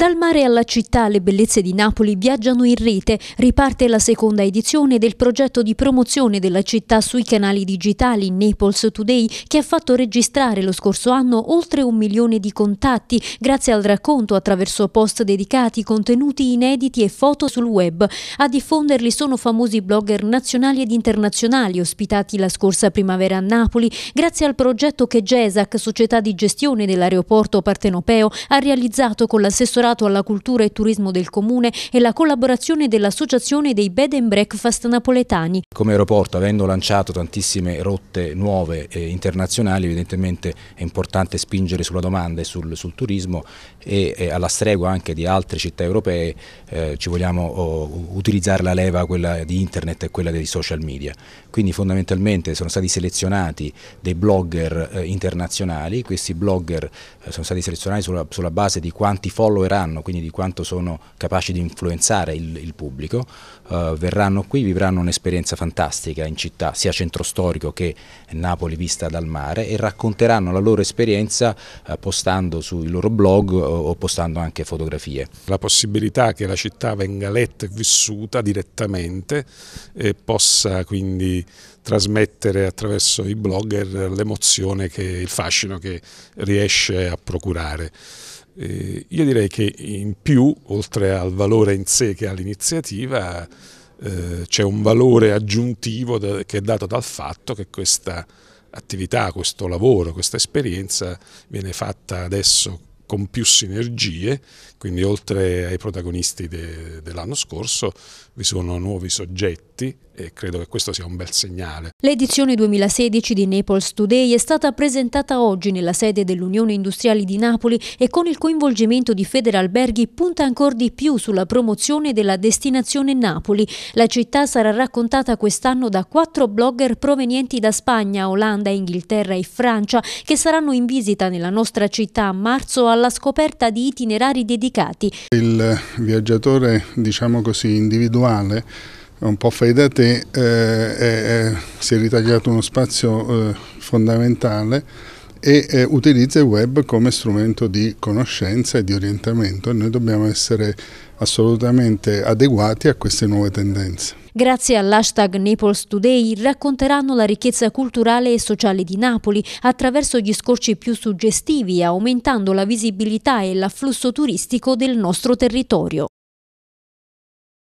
Dal mare alla città le bellezze di Napoli viaggiano in rete. Riparte la seconda edizione del progetto di promozione della città sui canali digitali Naples Today che ha fatto registrare lo scorso anno oltre un milione di contatti grazie al racconto attraverso post dedicati, contenuti inediti e foto sul web. A diffonderli sono famosi blogger nazionali ed internazionali ospitati la scorsa primavera a Napoli grazie al progetto che GESAC, società di gestione dell'aeroporto partenopeo, ha realizzato con l'assessorato associato alla cultura e turismo del Comune e la collaborazione dell'Associazione dei Bed and Breakfast napoletani. Come aeroporto, avendo lanciato tantissime rotte nuove e internazionali, evidentemente è importante spingere sulla domanda e sul, sul turismo e, e, alla stregua anche di altre città europee eh, ci vogliamo oh, utilizzare la leva quella di internet e quella dei social media. Quindi fondamentalmente sono stati selezionati dei blogger eh, internazionali, questi blogger eh, sono stati selezionati sulla, sulla base di quanti follower saranno, quindi di quanto sono capaci di influenzare il, il pubblico, eh, verranno qui, vivranno un'esperienza fantastica in città, sia centro storico che Napoli vista dal mare e racconteranno la loro esperienza eh, postando sui loro blog o, eh, o postando anche fotografie. La possibilità che la città venga letta e vissuta direttamente e possa quindi trasmettere attraverso i blogger l'emozione, il fascino che riesce a procurare. Eh, io direi che in più, oltre al valore in sé che ha l'iniziativa, eh, c'è un valore aggiuntivo da, che è dato dal fatto che questa attività, questo lavoro, questa esperienza viene fatta adesso con più sinergie, quindi oltre ai protagonisti de, dell'anno scorso vi sono nuovi soggetti e credo che questo sia un bel segnale. L'edizione 2016 di Naples Today è stata presentata oggi nella sede dell'Unione Industriali di Napoli e con il coinvolgimento di Federalberghi punta ancora di più sulla promozione della destinazione Napoli. La città sarà raccontata quest'anno da quattro blogger provenienti da Spagna, Olanda, Inghilterra e Francia che saranno in visita nella nostra città a marzo alla alla scoperta di itinerari dedicati. Il viaggiatore, diciamo così, individuale un po' fai da te, eh, eh, si è ritagliato uno spazio eh, fondamentale e eh, utilizza il web come strumento di conoscenza e di orientamento. Noi dobbiamo essere assolutamente adeguati a queste nuove tendenze. Grazie all'hashtag Naples Today racconteranno la ricchezza culturale e sociale di Napoli attraverso gli scorci più suggestivi, aumentando la visibilità e l'afflusso turistico del nostro territorio.